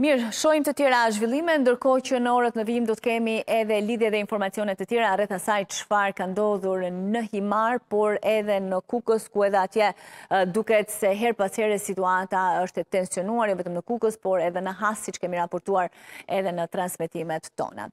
Mirë, shojmë të tjera zhvillime, ndërkohë që në orët në vijim do të kemi edhe lidhje dhe informacionet të tjera, rreth asaj farë ka ndodhur në Himar, por edhe në Kukës, ku edhe atje duket se her herë situata është tensionuar, jo vetëm në Kukës, por edhe në Hasi që kemi raportuar edhe në transmitimet tona.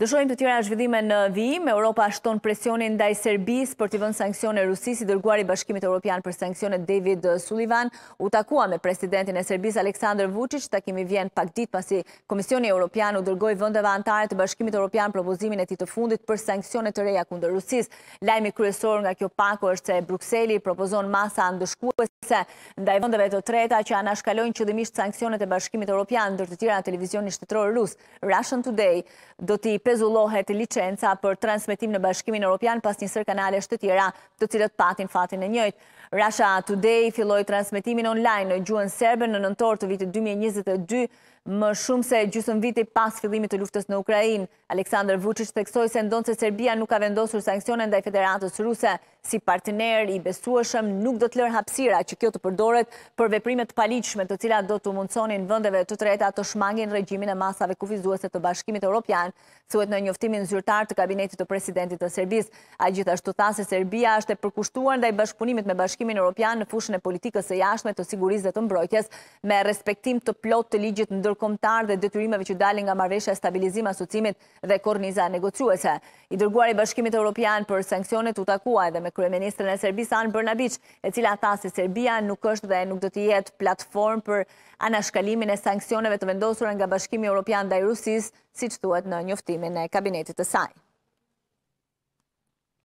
Dëshojmë të tjera zhvillime në vijim, Europa ashton presionin daj Serbis për të vënd sankcione Rusisi, dërguar i bashkimit Europian për sankcione David Sullivan, u takua me presidentin e Serbis Aleksandr Vucic, takimi vjen pak dit pasi Komisioni Europian u dërgoj vëndeve antare të bashkimit Europian propozimin e ti të fundit për sankcionet të reja kundër Rusis. Lajmi kryesor nga kjo pako është se Bruxelli propozon masa ndëshkuese ndaj vëndeve të treta që anashkalojnë qëdimisht sankcionet e bashkimit Europian dër të tjera në televizionin shtetrorë Rus. Russian Today do t'i pezullohet licenca për transmitim në bashkimin Europian pas njësër kanale shtetjera të cilët patin fatin e njëjt. Russia Today filloj transmitimin online në gjuën serbe në nëntor të vitë 2022 Më shumë se gjusën viti pas fillimit të luftës në Ukrajin, Aleksandr Vucic teksoj se ndonë se Serbia nuk ka vendosur sankcionen dhe i Federatës Ruse, si partner i besueshëm nuk do të lërë hapsira që kjo të përdoret për veprimet paliqme të cilat do të mundsonin vëndeve të treta të shmangin regjimin e masave kufizuese të bashkimit Europian, thuet në njoftimin zyrtar të kabinetit të presidentit të Serbis. A gjithashtu tha se Serbia është e përkushtuar ndaj bashkëpunimit me bashkimin Europian në fushën e politikës e jashme të sigurisë të mbrojtjes me respektim të plot të ligjit ndërkomtar dhe detyrimeve që dalin nga e stabilizim asocimit dhe korniza negociuese. I dërguar i bashkimit Europian për sankcionet u takua edhe me me kryeministrën e Serbisë Anë Bërnabic, e cila tha se Serbia nuk është dhe nuk do të jetë platform për anashkallimin e sankcioneve të vendosur nga Bashkimi Europian ndaj Rusisë, siç thuhet në njoftimin e kabinetit të saj.